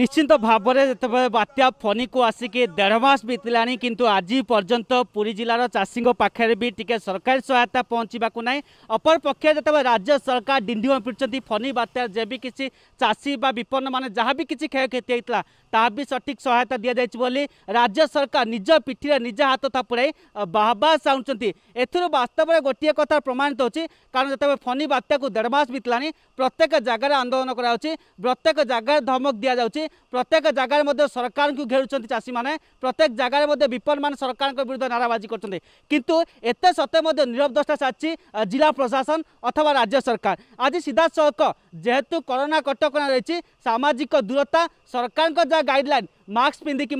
নিশ্চিত ভাবে যেতবে বাত্যা ফণীকু আসিকি দেড় মাস বিতলা কিন্তু আজ পর্যন্ত পুরী জেলার চাষী পাখে বি টিকি সরকারি সহায়তা পৌঁছবা না অপরপক্ষে যেতবে রাজ্য সরকার ডিন্ডিম পিটুচ্ছেন ফণী বাত্যার যে বি কিছু চাষী বা বিপন্ন মানে যা বি কিছু ক্ষয়ক্ষতি হয়েছিল তাহা বি সঠিক সহায়তা দিয়া যাই বলে রাজ্য সরকার নিজ পিঠিরে নিজ হাত থাপুরাই বাহবা চাহুচ্ছেন এর বাস্তবরে গোটিয়ে কথা প্রমাণিত হচ্ছে কারণ যেতবে ফণী বাত্যাকে দেড় মাস বিতলা প্রত্যেক জায়গায় আন্দোলন করা প্রত্যেক জায়গায় ধমক দিয়া যাচ্ছে প্রত্যেক জায়গায় মধ্যে সরকারকে ঘেরুচ্ছেন চাষী মানে প্রত্যেক জায়গায় মধ্যে বিপন্ন মানে সরকারক বিরুদ্ধে নারাবাজি করছেন কিন্তু এতে সত্ত্বে মধ্যে নীরব দশটা চালছে জেলা প্রশাসন অথবা রাজ্য সরকার আজ সিধাসলখ যেহেতু করোনা কটকা রয়েছে সামাজিক দূরতা সরকারক যা গাইডলাইন মাস্ক পিধিকি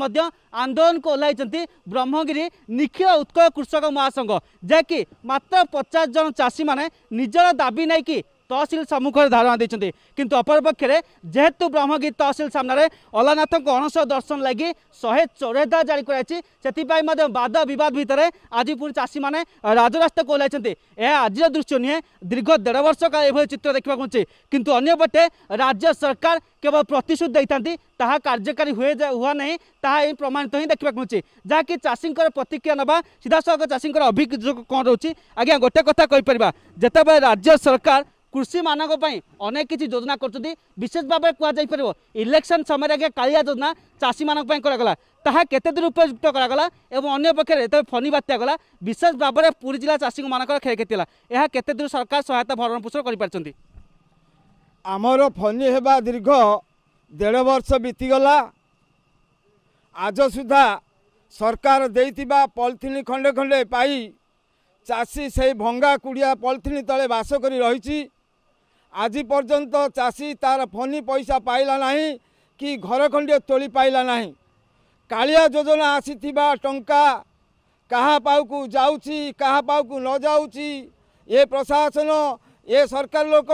আন্দোলনকে ওলাইছেন ব্রহ্মগিরি নিখিল উৎকল কৃষক মহাসংঘ যে কি মাত্র পচাশ জন চাষী মানে নিজের দাবি নেই ତହସିଲ ସମ୍ମୁଖରେ ଧାରଣା ଦେଇଛନ୍ତି କିନ୍ତୁ ଅପରପକ୍ଷରେ ଯେହେତୁ ବ୍ରହ୍ମଗିରି ତହସିଲ ସାମ୍ନାରେ ଅଲାନାଥଙ୍କ ଅଣସର ଦର୍ଶନ ଲାଗି ଶହେ ଚଉରାଧା ଜାରି କରାଯାଇଛି ସେଥିପାଇଁ ମଧ୍ୟ ବାଦ ବିବାଦ ଭିତରେ ଆଜି ପୁଣି ଚାଷୀମାନେ ରାଜରାସ୍ତାକୁ ଓହ୍ଲାଇଛନ୍ତି ଏହା ଆଜିର ଦୃଶ୍ୟ ନୁହେଁ ଦୀର୍ଘ ଦେଢ଼ ବର୍ଷ କାଳ ଏଭଳି ଚିତ୍ର ଦେଖିବାକୁ ମିଳୁଛି କିନ୍ତୁ ଅନ୍ୟପଟେ ରାଜ୍ୟ ସରକାର କେବଳ ପ୍ରତିଶ୍ରୁତି ଦେଇଥାନ୍ତି ତାହା କାର୍ଯ୍ୟକାରୀ ହୁଏ ହୁଆ ନାହିଁ ତାହା ଏହି ପ୍ରମାଣିତ ହିଁ ଦେଖିବାକୁ ମିଳୁଛି ଯାହାକି ଚାଷୀଙ୍କର ପ୍ରତିକ୍ରିୟା ନେବା ସିଧାସଳଖ ଚାଷୀଙ୍କର ଅଭିଯୋଗ କ'ଣ ରହୁଛି ଆଜ୍ଞା ଗୋଟେ କଥା କହିପାରିବା ଯେତେବେଳେ ରାଜ୍ୟ ସରକାର କୃଷିମାନଙ୍କ ପାଇଁ ଅନେକ କିଛି ଯୋଜନା କରୁଛନ୍ତି ବିଶେଷ ଭାବରେ କୁହାଯାଇପାରିବ ଇଲେକ୍ସନ୍ ସମୟରେ ଆଜ୍ଞା କାଳିଆ ଯୋଜନା ଚାଷୀମାନଙ୍କ ପାଇଁ କରାଗଲା ତାହା କେତେ ଦିନ ଉପଯୁକ୍ତ କରାଗଲା ଏବଂ ଅନ୍ୟ ପକ୍ଷରେ ଯେତେବେଳେ ଫନି ବାତ୍ୟା ଗଲା ବିଶେଷ ଭାବରେ ପୁରୀ ଜିଲ୍ଲା ଚାଷୀଙ୍କମାନଙ୍କର କ୍ଷୟକ୍ଷତି ହେଲା ଏହା କେତେ ଦିନ ସରକାର ସହାୟତା ଭରଣ ପୋଷଣ କରିପାରିଛନ୍ତି ଆମର ଫନି ହେବା ଦୀର୍ଘ ଦେଢ଼ ବର୍ଷ ବିତିଗଲା ଆଜ ସୁଦ୍ଧା ସରକାର ଦେଇଥିବା ପଲିଥିନ ଖଣ୍ଡେ ଖଣ୍ଡେ ପାଇ ଚାଷୀ ସେଇ ଭଙ୍ଗା କୁଡ଼ିଆ ପଲିଥିନ ତଳେ ବାସ କରି ରହିଛି আজি পর্যন্ত চাষী তার ଫନି ପଇସା ପାଇଲା ନାହିଁ କି ଘର ଖଣ୍ଡିଏ ତୋଳି ପାଇଲା ନାହିଁ କାଳିଆ ଯୋଜନା ଆସିଥିବା ଟଙ୍କା କାହା ପାଖକୁ ଯାଉଛି କାହା ପାଖକୁ ନ ଯାଉଛି ଏ ପ୍ରଶାସନ ଏ ସରକାର ଲୋକ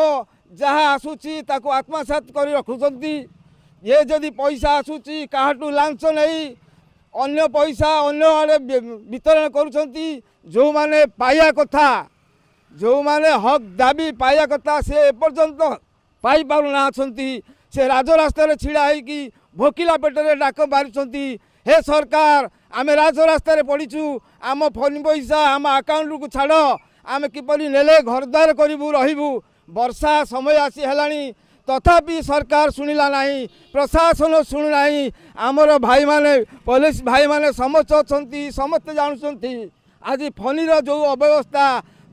ଯାହା ଆସୁଛି ତାକୁ ଆତ୍ମସାତ କରି ରଖୁଛନ୍ତି ଏ ଯଦି ପଇସା ଆସୁଛି କାହାଠୁ ଲାଞ୍ଚ ନେଇ ଅନ୍ୟ ପଇସା ଅନ୍ୟ ଆଡ଼େ ବିତରଣ କରୁଛନ୍ତି ଯେଉଁମାନେ ପାଇବା କଥା ଯେଉଁମାନେ ହକ୍ ଦାବି ପାଇବା କଥା ସେ ଏପର୍ଯ୍ୟନ୍ତ ପାଇପାରୁ ନାହାନ୍ତି ସେ ରାଜରାସ୍ତାରେ ଛିଡ଼ା ହେଇକି ଭୋକିଲା ପେଟରେ ଡାକ ମାରୁଛନ୍ତି ହେ ସରକାର ଆମେ ରାଜରାସ୍ତାରେ ପଡ଼ିଛୁ ଆମ ଫୋନ୍ ପଇସା ଆମ ଆକାଉଣ୍ଟକୁ ଛାଡ଼ ଆମେ କିପରି ନେଲେ ଘରଦ୍ୱାର କରିବୁ ରହିବୁ ବର୍ଷା ସମୟ ଆସି ହେଲାଣି ତଥାପି ସରକାର ଶୁଣିଲା ନାହିଁ ପ୍ରଶାସନ ଶୁଣୁନାହିଁ ଆମର ଭାଇମାନେ ପୋଲିସ ଭାଇମାନେ ସମସ୍ତ ଅଛନ୍ତି ସମସ୍ତେ ଜାଣୁଛନ୍ତି ଆଜି ଫନିର ଯେଉଁ ଅବ୍ୟବସ୍ଥା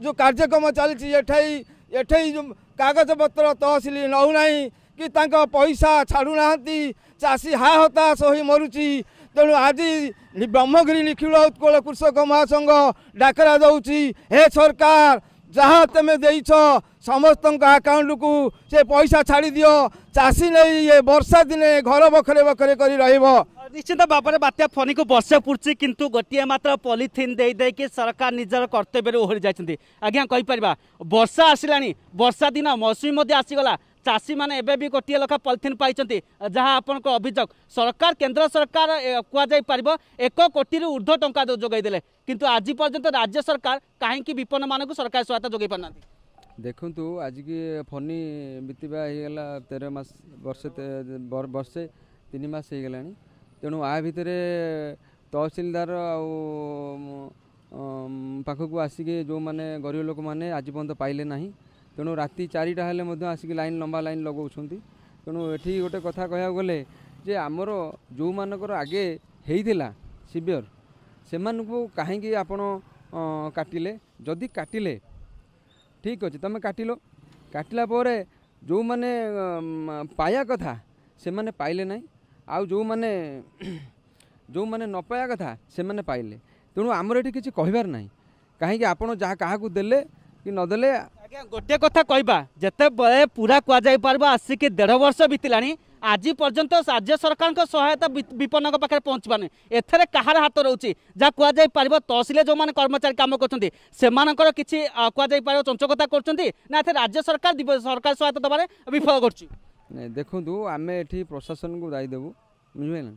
जो कार्यक्रम चाहिँ जो कागज पत्र तहसल नहुँ कि त पैसा हा नाषी हाताशी मरुची तेणु आज ब्रह्मगिरी निखुण उत्कल कृषक महासङ्घ डाकरा हे सरकार जहाँ तमे दि समस्तको को से पैसा छाड़ी दियो चासी नै वर्षा दिने घर बखरे बखरे बखरेब ନିଶ୍ଚିତ ଭାବରେ ବାତ୍ୟା ଫନିକୁ ବର୍ଷା ପୁରୁଛି କିନ୍ତୁ ଗୋଟିଏ ମାତ୍ର ପଲିଥିନ୍ ଦେଇଦେଇକି ସରକାର ନିଜର କର୍ତ୍ତବ୍ୟରୁ ଓହରି ଯାଇଛନ୍ତି ଆଜ୍ଞା କହିପାରିବା ବର୍ଷା ଆସିଲାଣି ବର୍ଷା ଦିନ ମୌସୁମୀ ମଧ୍ୟ ଆସିଗଲା ଚାଷୀମାନେ ଏବେ ବି ଗୋଟିଏ ଲେଖା ପଲିଥିନ୍ ପାଇଛନ୍ତି ଯାହା ଆପଣଙ୍କ ଅଭିଯୋଗ ସରକାର କେନ୍ଦ୍ର ସରକାର କୁହାଯାଇପାରିବ ଏକ କୋଟିରୁ ଉର୍ଦ୍ଧ୍ୱ ଟଙ୍କା ଯୋଗାଇଦେଲେ କିନ୍ତୁ ଆଜି ପର୍ଯ୍ୟନ୍ତ ରାଜ୍ୟ ସରକାର କାହିଁକି ବିପନ୍ନମାନଙ୍କୁ ସରକାର ସହାୟତା ଯୋଗାଇ ପାରୁନାହାନ୍ତି ଦେଖନ୍ତୁ ଆଜିକି ଫନି ବିତିବା ହେଇଗଲା ତେର ମାସ ବର୍ଷେ ବର୍ଷେ ତିନି ମାସ ହେଇଗଲାଣି ତେଣୁ ଆ ଭିତରେ ତହସିଲଦାର ଆଉ ପାଖକୁ ଆସିକି ଯେଉଁମାନେ ଗରିବ ଲୋକମାନେ ଆଜି ପର୍ଯ୍ୟନ୍ତ ପାଇଲେ ନାହିଁ ତେଣୁ ରାତି ଚାରିଟା ହେଲେ ମଧ୍ୟ ଆସିକି ଲାଇନ୍ ଲମ୍ବା ଲାଇନ୍ ଲଗାଉଛନ୍ତି ତେଣୁ ଏଠି ଗୋଟେ କଥା କହିବାକୁ ଗଲେ ଯେ ଆମର ଯେଉଁମାନଙ୍କର ଆଗେ ହେଇଥିଲା ସିଭିଅର୍ ସେମାନଙ୍କୁ କାହିଁକି ଆପଣ କାଟିଲେ ଯଦି କାଟିଲେ ଠିକ୍ ଅଛି ତୁମେ କାଟିଲ କାଟିଲା ପରେ ଯେଉଁମାନେ ପାଇବା କଥା ସେମାନେ ପାଇଲେ ନାହିଁ ଆଉ ଯେଉଁମାନେ ଯେଉଁମାନେ ନ ପାଇବା କଥା ସେମାନେ ପାଇଲେ ତେଣୁ ଆମର ଏଠି କିଛି କହିବାର ନାହିଁ କାହିଁକି ଆପଣ ଯାହା କାହାକୁ ଦେଲେ କି ନଦେଲେ ଆଜ୍ଞା ଗୋଟିଏ କଥା କହିବା ଯେତେବେଳେ ପୁରା କୁହାଯାଇପାରିବ ଆସିକି ଦେଢ଼ ବର୍ଷ ବିତିଲାଣି ଆଜି ପର୍ଯ୍ୟନ୍ତ ରାଜ୍ୟ ସରକାରଙ୍କ ସହାୟତା ବିପନ୍ନଙ୍କ ପାଖରେ ପହଞ୍ଚିପାରୁନି ଏଥିରେ କାହାର ହାତ ରହୁଛି ଯାହା କୁହାଯାଇପାରିବ ତହସିଲେ ଯେଉଁମାନେ କର୍ମଚାରୀ କାମ କରୁଛନ୍ତି ସେମାନଙ୍କର କିଛି କୁହାଯାଇପାରିବ ଚଞ୍ଚକତା କରୁଛନ୍ତି ନା ଏଥିରେ ରାଜ୍ୟ ସରକାର ସରକାର ସହାୟତା ଦେବାରେ ବିଫଳ କରୁଛି ଦେଖନ୍ତୁ ଆମେ ଏଠି ପ୍ରଶାସନକୁ ଦାୟୀ ଦେବୁ ବୁଝିପାରିଲେ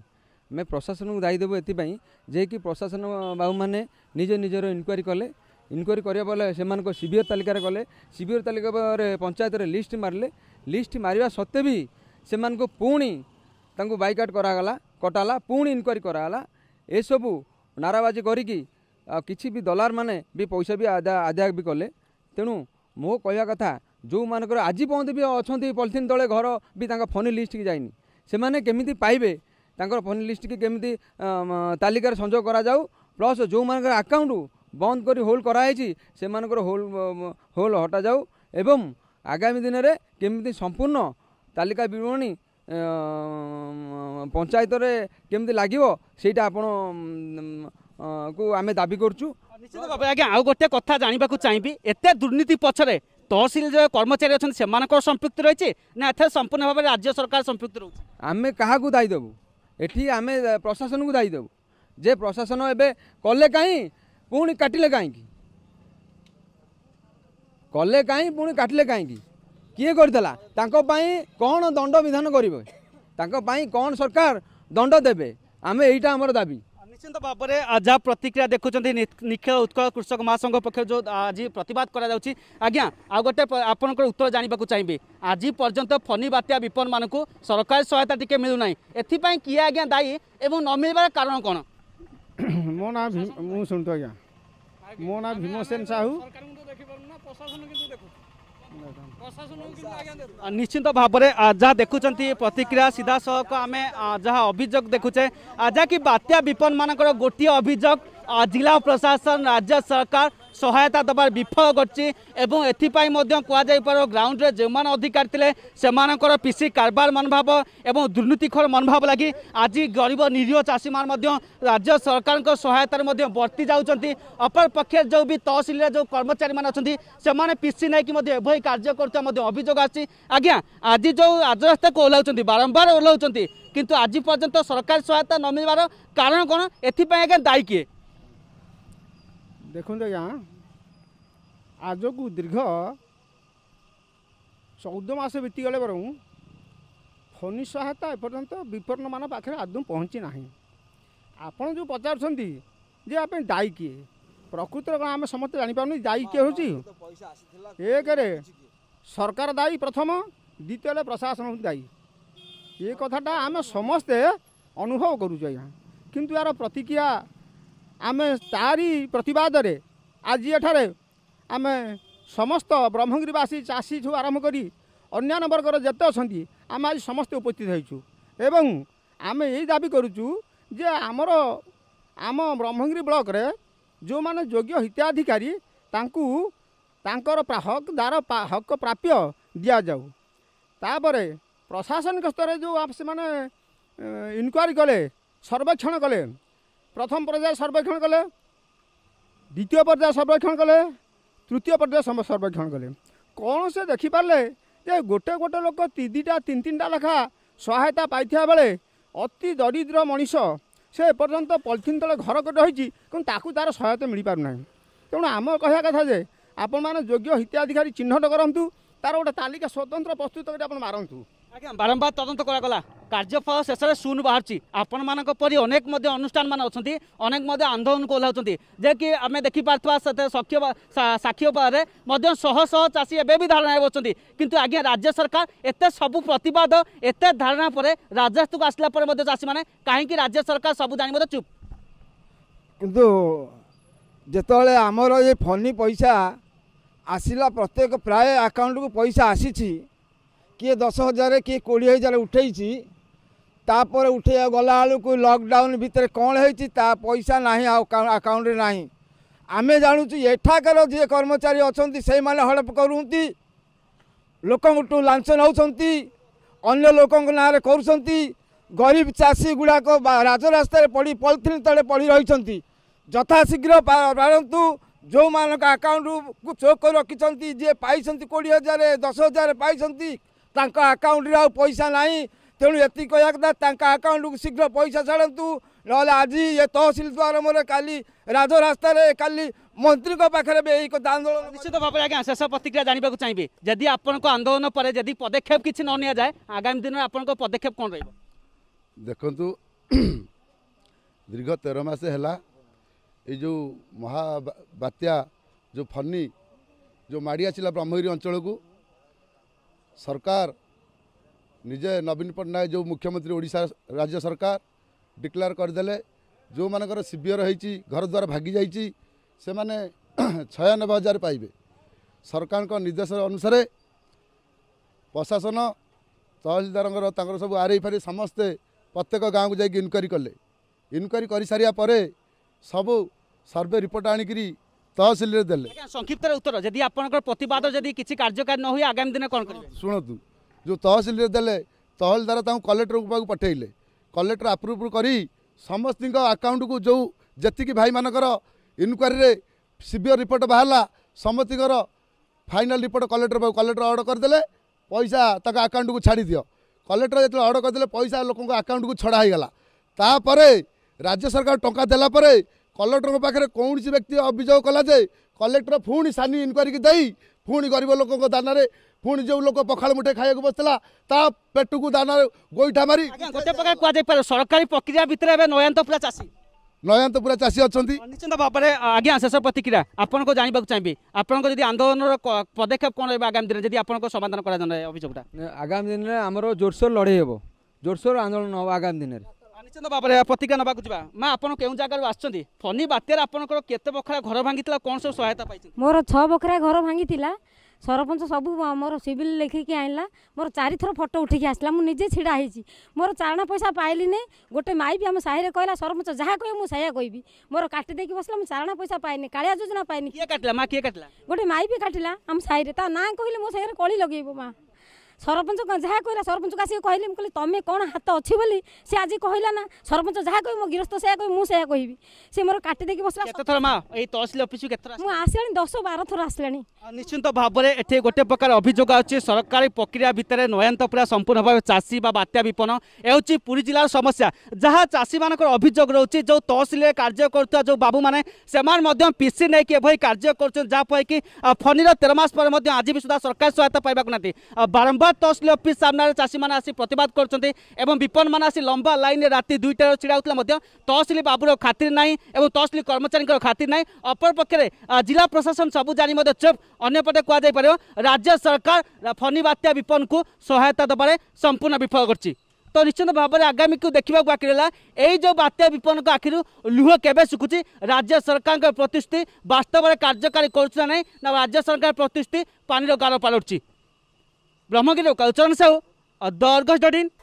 ଆମେ ପ୍ରଶାସନକୁ ଦାୟୀ ଦେବୁ ଏଥିପାଇଁ ଯିଏକି ପ୍ରଶାସନ ବାବୁମାନେ ନିଜ ନିଜର ଇନକ୍ୱାରି କଲେ ଇନକ୍ୱାରି କରିବା ପରେ ସେମାନଙ୍କ ସିଭିଅର ତାଲିକାରେ କଲେ ସିଭିଅର ତାଲିକା ପରେ ପଞ୍ଚାୟତରେ ଲିଷ୍ଟ ମାରିଲେ ଲିଷ୍ଟ ମାରିବା ସତ୍ତ୍ୱେ ବି ସେମାନଙ୍କୁ ପୁଣି ତାଙ୍କୁ ବାଇକାଟ୍ କରାଗଲା କଟାଲା ପୁଣି ଇନକ୍ୱାରି କରାଗଲା ଏସବୁ ନାରାବାଜି କରିକି ଆଉ କିଛି ବି ଦଲାରମାନେ ବି ପଇସା ବି ଆଦାୟ ଆଦାୟ ବି କଲେ ତେଣୁ ମୋ କହିବା କଥା ଯେଉଁମାନଙ୍କର ଆଜି ପର୍ଯ୍ୟନ୍ତ ବି ଅଛନ୍ତି ପଲିଥିନ୍ ତଳେ ଘର ବି ତାଙ୍କ ଫୋନ୍ ଲିଷ୍ଟକି ଯାଇନି ସେମାନେ କେମିତି ପାଇବେ ତାଙ୍କର ଫୋନ୍ ଲିଷ୍ଟକି କେମିତି ତାଲିକାରେ ସଂଯୋଗ କରାଯାଉ ପ୍ଲସ୍ ଯେଉଁମାନଙ୍କର ଆକାଉଣ୍ଟ ବନ୍ଦ କରି ହୋଲ୍ କରାହେଇଛି ସେମାନଙ୍କର ହୋଲ୍ ହୋଲ୍ ହଟାଯାଉ ଏବଂ ଆଗାମୀ ଦିନରେ କେମିତି ସମ୍ପୂର୍ଣ୍ଣ ତାଲିକା ବିବରଣୀ ପଞ୍ଚାୟତରେ କେମିତି ଲାଗିବ ସେଇଟା ଆପଣ କୁ ଆମେ ଦାବି କରୁଛୁ ନିଶ୍ଚିତ ଭାବେ ଆଜ୍ଞା ଆଉ ଗୋଟେ କଥା ଜାଣିବାକୁ ଚାହିଁବି ଏତେ ଦୁର୍ନୀତି ପଛରେ তহসিল যে কর্মচারী অনেক সে সম্পৃক্ত রয়েছে না এতে সম্পূর্ণ ভাবে রাজ্য সরকার সম্পৃক্ত রয়েছে আমি কাহকু দায়ী দেবু এটি আমি প্রশাসন কু দায়ী দেবু যে প্রশাসন এবে কলে কাহি পুঁ কাটিলে কাহি কলে কাহি পুনি কাটিলে কাহি কি করে ତାଙ୍କ ପାଇଁ କ'ଣ ଦଣ୍ଡ ବିଧାନ କରିବେ ତାଙ୍କ ପାଇଁ କ'ଣ ସରକାର ଦଣ୍ଡ ଦେବେ ଆମେ ଏଇଟା ଆମର নিশ্চিত ভাবে যা প্রতিক্রিয়া দেখুম নিখিল উৎকল কৃষক মহাসংঘ পক্ষ যে আজ প্রতবাদ করা যাচ্ছে আজ্ঞা আগে আপনার উত্তর জাঁয়া চাইবে আজ পর্যন্ত ফনি বাত্যা বিপন্ন মানুষ সরকারি সহায়তা টিকি মিলু না এপাই কি আজ্ঞা দায়ী এবং ন মিলবার কারণ কোণ মো না শুনতু আজ্ঞা মো না ভীমসেন সাহু ନିଶ୍ଚିନ୍ତ ଭାବରେ ଯାହା ଦେଖୁଛନ୍ତି ପ୍ରତିକ୍ରିୟା ସିଧାସଳଖ ଆମେ ଯାହା ଅଭିଯୋଗ ଦେଖୁଛେ ଯାହାକି ବାତ୍ୟା ବିପନ୍ନମାନଙ୍କର ଗୋଟିଏ ଅଭିଯୋଗ ଜିଲ୍ଲା ପ୍ରଶାସନ ରାଜ୍ୟ ସରକାର সহায়তা দেবার বিফল করছি এবং এথিপাই মধ্য কুযাইপার গ্রাউন্ডে যে অধিকার লে সে পিসি কারবার মনোভাব এবং দুর্নীতিখর মনোভাব লাগি আজ গরিব নিরীহ চাষী মানে রাজ্য সরকার সহায়তার মধ্যে বর্তি যাচ্ছেন অপরপক্ষে যে বি তহসিলের যে কর্মচারী মানে অনেক সে পিসি নাই এভাবে কার্য করতে অভিযোগ আসছে আজ্ঞা আজ যে রাজরাস্তাকে ওহ্লাউছেন বারম্বার ওহ্লাউছেন কিন্তু আজ পর্যন্ত সরকার সহায়তা নমিবার কারণ কোণ এথিপাই আজ্ঞা দায়ী কিয়ে দেখুন আজ্ঞা ଆଜକୁ ଦୀର୍ଘ ଚଉଦ ମାସ ବିତିଗଲେ ବରଂ ଫନି ସହାୟତା ଏପର୍ଯ୍ୟନ୍ତ ବିପନ୍ନମାନ ପାଖରେ ଆଦୌ ପହଞ୍ଚି ନାହିଁ ଆପଣ ଯେଉଁ ପଚାରୁଛନ୍ତି ଯେ ଆମ ପାଇଁ ଦାୟୀ କିଏ ପ୍ରକୃତରେ କ'ଣ ଆମେ ସମସ୍ତେ ଜାଣିପାରୁନି ଦାୟୀ କିଏ ହେଉଛି ଏକରେ ସରକାର ଦାୟୀ ପ୍ରଥମ ଦ୍ୱିତୀୟ ହେଲେ ପ୍ରଶାସନ ଦାୟୀ ଏ କଥାଟା ଆମେ ସମସ୍ତେ ଅନୁଭବ କରୁଛୁ ଆଜ୍ଞା କିନ୍ତୁ ଏହାର ପ୍ରତିକ୍ରିୟା ଆମେ ତାରି ପ୍ରତିବାଦରେ ଆଜି ଏଠାରେ ଆମେ ସମସ୍ତ ବ୍ରହ୍ମଗିରିବାସୀ ଚାଷୀଠୁ ଆରମ୍ଭ କରି ଅନ୍ୟାନ୍ୟ ବର୍ଗର ଯେତେ ଅଛନ୍ତି ଆମେ ଆଜି ସମସ୍ତେ ଉପସ୍ଥିତ ହେଇଛୁ ଏବଂ ଆମେ ଏଇ ଦାବି କରୁଛୁ ଯେ ଆମର ଆମ ବ୍ରହ୍ମଗିରି ବ୍ଲକରେ ଯେଉଁମାନେ ଯୋଗ୍ୟ ହିତାଧିକାରୀ ତାଙ୍କୁ ତାଙ୍କର ହକଦାର ହକ ପ୍ରାପ୍ୟ ଦିଆଯାଉ ତାପରେ ପ୍ରଶାସନିକ ସ୍ତରରେ ଯେଉଁ ସେମାନେ ଇନକ୍ୱାରି କଲେ ସର୍ବେକ୍ଷଣ କଲେ ପ୍ରଥମ ପର୍ଯ୍ୟାୟ ସର୍ବେକ୍ଷଣ କଲେ ଦ୍ୱିତୀୟ ପର୍ଯ୍ୟାୟ ସର୍ବେକ୍ଷଣ କଲେ ତୃତୀୟ ପର୍ଯ୍ୟାୟ ସର୍ବେକ୍ଷଣ କଲେ କ'ଣ ସେ ଦେଖିପାରିଲେ ଯେ ଗୋଟେ ଗୋଟେ ଲୋକ ଦୁଇଟା ତିନି ତିନିଟା ଲେଖା ସହାୟତା ପାଇଥିବା ବେଳେ ଅତି ଦରିଦ୍ର ମଣିଷ ସେ ଏପର୍ଯ୍ୟନ୍ତ ପଲିଥିନ୍ ତଳେ ଘର କରି ରହିଛି କିନ୍ତୁ ତାକୁ ତା'ର ସହାୟତା ମିଳିପାରୁନାହିଁ ତେଣୁ ଆମ କହିବା କଥା ଯେ ଆପଣମାନେ ଯୋଗ୍ୟ ହିତାଧିକାରୀ ଚିହ୍ନଟ କରନ୍ତୁ ତା'ର ଗୋଟେ ତାଲିକା ସ୍ୱତନ୍ତ୍ର ପ୍ରସ୍ତୁତ କରି ଆପଣ ମାରନ୍ତୁ ଆଜ୍ଞା ବାରମ୍ବାର ତଦନ୍ତ କରାଗଲା কার্যফল শেষে শূন্য বাহারছি আপনার পরি অনেক মধ্যে অনুষ্ঠান মানে অনেক অনেক মধ্যে আন্দোলন ওহ্লাউছেন যে কি আমি দেখিপারা সখ্য সাক্ষী উপরে মধ্যে শহ শহ চাষী এবে বি ধারণা বসছেন কিন্তু আজ্ঞা রাজ্য সরকার এতে সবু প্রতবাদ এতে ধারণা পরে রাজরাস্তাকে আসলা পরে মধ্যে চাষী মানে কাহিকি রাজ্য সরকার সবু জানি মধ্যে চুপ কিন্তু যেতবে আমার এই ফনি পয়সা আসিলা প্রত্যেক প্রায় আকাউন্টকু পয়সা আসিছি କିଏ ଦଶ ହଜାର କିଏ କୋଡ଼ିଏ ହଜାର ଉଠେଇଛି ତାପରେ ଉଠେଇ ଗଲାବେଳକୁ ଲକଡାଉନ୍ ଭିତରେ କ'ଣ ହେଇଛି ତା ପଇସା ନାହିଁ ଆଉ ଆକାଉଣ୍ଟରେ ନାହିଁ ଆମେ ଜାଣୁଛୁ ଏଠାକାର ଯିଏ କର୍ମଚାରୀ ଅଛନ୍ତି ସେଇମାନେ ହଡ଼ପ କରୁଛନ୍ତି ଲୋକଙ୍କଠୁ ଲାଞ୍ଚ ନେଉଛନ୍ତି ଅନ୍ୟ ଲୋକଙ୍କ ନାଁରେ କରୁଛନ୍ତି ଗରିବ ଚାଷୀ ଗୁଡ଼ାକ ରାଜରାସ୍ତାରେ ପଡ଼ି ପଲିଥିନ୍ ତଳେ ପଡ଼ି ରହିଛନ୍ତି ଯଥାଶୀଘ୍ର ପାରନ୍ତୁ ଯେଉଁମାନଙ୍କ ଆକାଉଣ୍ଟକୁ ଚୋକ୍ କରି ରଖିଛନ୍ତି ଯିଏ ପାଇଛନ୍ତି କୋଡ଼ିଏ ହଜାର ଦଶ ହଜାର ପାଇଛନ୍ତି ତାଙ୍କ ଆକାଉଣ୍ଟରେ ଆଉ ପଇସା ନାହିଁ ତେଣୁ ଏତିକି କହିବା କଥା ତାଙ୍କ ଆକାଉଣ୍ଟକୁ ଶୀଘ୍ର ପଇସା ଛାଡ଼ନ୍ତୁ ନହେଲେ ଆଜି ଏ ତହସିଲ ଦ୍ୱାରମରେ କାଲି ରାଜରାସ୍ତାରେ କାଲି ମନ୍ତ୍ରୀଙ୍କ ପାଖରେ ବି ଏହି ଆନ୍ଦୋଳନ ନିଶ୍ଚିତ ଭାବରେ ଆଜ୍ଞା ଶେଷ ପ୍ରତିକ୍ରିୟା ଜାଣିବାକୁ ଚାହିଁବେ ଯଦି ଆପଣଙ୍କ ଆନ୍ଦୋଳନ ପରେ ଯଦି ପଦକ୍ଷେପ କିଛି ନ ନିଆଯାଏ ଆଗାମୀ ଦିନରେ ଆପଣଙ୍କ ପଦକ୍ଷେପ କ'ଣ ରହିବ ଦେଖନ୍ତୁ ଦୀର୍ଘ ତେର ମାସ ହେଲା ଏଇ ଯେଉଁ ମହା ବାତ୍ୟା ଯେଉଁ ଫନି ଯେଉଁ ମାଡ଼ି ଆସିଲା ବ୍ରହ୍ମଗିରି ଅଞ୍ଚଳକୁ ସରକାର ନିଜେ ନବୀନ ପଟ୍ଟନାୟକ ଯେଉଁ ମୁଖ୍ୟମନ୍ତ୍ରୀ ଓଡ଼ିଶା ରାଜ୍ୟ ସରକାର ଡିକ୍ଲାର କରିଦେଲେ ଯେଉଁମାନଙ୍କର ସିଭିଅର ହୋଇଛି ଘରଦ୍ୱାର ଭାଗିଯାଇଛି ସେମାନେ ଛୟାନବେ ହଜାର ପାଇବେ ସରକାରଙ୍କ ନିର୍ଦ୍ଦେଶ ଅନୁସାରେ ପ୍ରଶାସନ ତହସିଲଦାରଙ୍କର ତାଙ୍କର ସବୁ ଆରେଇ ଫାରି ସମସ୍ତେ ପ୍ରତ୍ୟେକ ଗାଁକୁ ଯାଇକି ଇନକ୍ୱାରି କଲେ ଇନକ୍ୱାରି କରିସାରିବା ପରେ ସବୁ ସର୍ଭେ ରିପୋର୍ଟ ଆଣିକରି ତହସିଲରେ ଦେଲେ ସଂକ୍ଷିପ୍ତରେ ଉତ୍ତର ଯଦି ଆପଣଙ୍କର ପ୍ରତିବାଦ ଯଦି କିଛି କାର୍ଯ୍ୟକାରୀ ନ ହୁଏ ଆଗାମୀ ଦିନ କ'ଣ କରିବେ ଶୁଣନ୍ତୁ ଯେଉଁ ତହସିଲରେ ଦେଲେ ତହସିଲଦାର ତାଙ୍କୁ କଲେକ୍ଟରଙ୍କ ପାଖକୁ ପଠାଇଲେ କଲେକ୍ଟର ଆପ୍ରୁଭ୍ କରି ସମସ୍ତଙ୍କ ଆକାଉଣ୍ଟକୁ ଯେଉଁ ଯେତିକି ଭାଇମାନଙ୍କର ଇନକ୍ୱାରିରେ ସିଭିଅର ରିପୋର୍ଟ ବାହାରିଲା ସମସ୍ତଙ୍କର ଫାଇନାଲ ରିପୋର୍ଟ କଲେକ୍ଟର ପାଖକୁ କଲେକ୍ଟର ଅର୍ଡ଼ର କରିଦେଲେ ପଇସା ତାଙ୍କ ଆକାଉଣ୍ଟକୁ ଛାଡ଼ିଦିଅ କଲେକ୍ଟର ଯେତେବେଳେ ଅର୍ଡ଼ର କରିଦେଲେ ପଇସା ଲୋକଙ୍କ ଆକାଉଣ୍ଟକୁ ଛଡ଼ା ହୋଇଗଲା ତାପରେ ରାଜ୍ୟ ସରକାର ଟଙ୍କା ଦେଲା ପରେ କଲେକ୍ଟରଙ୍କ ପାଖରେ କୌଣସି ବ୍ୟକ୍ତି ଅଭିଯୋଗ କଲା ଯେ କଲେକ୍ଟର ପୁଣି ସାନି ଇନକ୍ୱାରିକୁ ଦେଇ ପୁଣି ଗରିବ ଲୋକଙ୍କ ଦାନାରେ ପୁଣି ଯେଉଁ ଲୋକ ପଖାଳ ମୁଠେ ଖାଇବାକୁ ବସିଥିଲା ତା ପେଟକୁ ଦାନା ଗୋଇଠା ମାରି ଗୋଟେ ପ୍ରକାର କୁହାଯାଇପାରେ ସରକାରୀ ପ୍ରକ୍ରିୟା ଭିତରେ ଏବେ ନୟାନ୍ତପୁରା ଚାଷୀ ନୟାନ୍ତପୁରା ଚାଷୀ ଅଛନ୍ତି ନିଶ୍ଚିନ୍ତ ଭାବରେ ଆଜ୍ଞା ଶେଷ ପ୍ରତିକ୍ରିୟା ଆପଣଙ୍କ ଜାଣିବାକୁ ଚାହିଁବି ଆପଣଙ୍କ ଯଦି ଆନ୍ଦୋଳନର ପଦକ୍ଷେପ କ'ଣ ରହିବ ଆଗାମୀ ଦିନରେ ଯଦି ଆପଣଙ୍କ ସମାଧାନ କରାଯାଏ ଅଭିଯୋଗଟା ଆଗାମୀ ଦିନରେ ଆମର ଜୋରସୋର ଲଢ଼େଇ ହେବ ଜୋରସୋର ଆନ୍ଦୋଳନ ହେବ ଆଗାମୀ ଦିନରେ ନିଶ୍ଚିତ ଭାବରେ ପ୍ରତିଜ୍ଞା ନେବାକୁ ଯିବା ମା ଆପଣ କେଉଁ ଜାଗାରୁ ଆସିଛନ୍ତି ଫନି ବାତ୍ୟାରେ ଆପଣଙ୍କର କେତେ ବଖରା ଘର ଭାଙ୍ଗିଥିଲା କ'ଣ ସବୁ ସହାୟତା ପାଇଛନ୍ତି ମୋର ଛଅ ବଖରା ଘର ଭାଙ୍ଗିଥିଲା ସରପଞ୍ଚ ସବୁ ମୋର ସିଭିଲ୍ ଲେଖିକି ଆଣିଲା ମୋର ଚାରିଥର ଫଟୋ ଉଠିକି ଆସିଲା ମୁଁ ନିଜେ ଛିଡ଼ା ହେଇଛି ମୋର ଚାରଣା ପଇସା ପାଇଲିନି ଗୋଟେ ମାଇ ବି ଆମ ସାହିରେ କହିଲା ସରପଞ୍ଚ ଯାହା କହିବ ମୁଁ ସେଇଆ କହିବି ମୋର କାଟି ଦେଇକି ବସିଲା ମୁଁ ଚାରଣା ପଇସା ପାଇନି କାଳିଆ ଯୋଜନା ପାଇନି କିଏ କାଟିଲା ମା କିଏ କାଟିଲା ଗୋଟେ ମାଇ ବି କାଟିଲା ଆମ ସାହିରେ ତା ନାଁ କହିଲେ ମୋ ସାଙ୍ଗରେ କଳି ଲଗେଇବ ମା ସରପଞ୍ଚ ଯାହା କହିଲା ସରପଞ୍ଚ ଆସିକି କହିଲି ମୁଁ କହିଲି ତମେ କ'ଣ ହାତ ଅଛି ବୋଲି ସେ ଆଜି କହିଲା ନା ସରପଞ୍ଚ ଯାହା କହିବି ମୋ ଗିରସ୍ତ ସେୟା କହିବି ମୁଁ ସେୟା କହିବି ସେ ମୋର କାଟି ଦେଇକି ବସିଲା କେତେଥର ମା ଏଇ ତହସିଲ ଅଫିସକୁ କେତେଥର ମୁଁ ଆସିଲାଣି ଦଶ ବାର ଥର ଆସିଲାଣି ନିଶ୍ଚିନ୍ତ ଭାବରେ ଏଠି ଗୋଟେ ପ୍ରକାର ଅଭିଯୋଗ ଅଛି ସରକାରୀ ପ୍ରକ୍ରିୟା ଭିତରେ ନୟନ୍ତପୁରା ସମ୍ପୂର୍ଣ୍ଣ ଭାବେ ଚାଷୀ ବା ବାତ୍ୟା ବିପନ୍ନ ଏ ହେଉଛି ପୁରୀ ଜିଲ୍ଲାର ସମସ୍ୟା ଯାହା ଚାଷୀମାନଙ୍କର ଅଭିଯୋଗ ରହୁଛି ଯେଉଁ ତହସିଲରେ କାର୍ଯ୍ୟ କରୁଥିବା ଯେଉଁ ବାବୁମାନେ ସେମାନେ ମଧ୍ୟ ପିସି ନେଇକି ଏଭଳି କାର୍ଯ୍ୟ କରୁଛନ୍ତି ଯାହାଫଳରେ କି ଫନିର ତେର ମାସ ପରେ ମଧ୍ୟ ଆଜି ବି ସୁଦ୍ଧା ସରକାରୀ ସହାୟତା ପାଇବାକୁ ନାହାନ୍ତି ବାରମ୍ବାର ତହସିଲ ଅଫିସ୍ ସାମ୍ନାରେ ଚାଷୀମାନେ ଆସି ପ୍ରତିବାଦ କରୁଛନ୍ତି ଏବଂ ବିପନ୍ନମାନେ ଆସି ଲମ୍ବା ଲାଇନ୍ରେ ରାତି ଦୁଇଟାରେ ଛିଡ଼ା ହେଉଥିଲେ ମଧ୍ୟ ତହସିଲ ବାବୁର ଖାତିର ନାହିଁ ଏବଂ ତହସିଲ କର୍ମଚାରୀଙ୍କର ଖାତିର ନାହିଁ ଅପରପକ୍ଷରେ ଜିଲ୍ଲା ପ୍ରଶାସନ ସବୁ ଜାଣି ମଧ୍ୟ ଚୁପ୍ ଅନ୍ୟପଟେ କୁହାଯାଇପାରିବ ରାଜ୍ୟ ସରକାର ଫନି ବାତ୍ୟା ବିପନ୍ନକୁ ସହାୟତା ଦେବାରେ ସମ୍ପୂର୍ଣ୍ଣ ବିଫଳ କରିଛି ତ ନିଶ୍ଚିତ ଭାବରେ ଆଗାମୀକୁ ଦେଖିବାକୁ ବାକି ରହିଲା ଏଇ ଯେଉଁ ବାତ୍ୟା ବିପନ୍ନଙ୍କ ଆଖିରୁ ଲୁହ କେବେ ଶୁଖୁଛି ରାଜ୍ୟ ସରକାରଙ୍କ ପ୍ରତିଶ୍ରୁତି ବାସ୍ତବରେ କାର୍ଯ୍ୟକାରୀ କରୁଛି ନା ନାହିଁ ନା ରାଜ୍ୟ ସରକାର ପ୍ରତିଶ୍ରୁତି ପାଣିର ଗାର ପାଲୁଛି ब्रह्मगिरी कलचरण साहू सेव at theargus.in.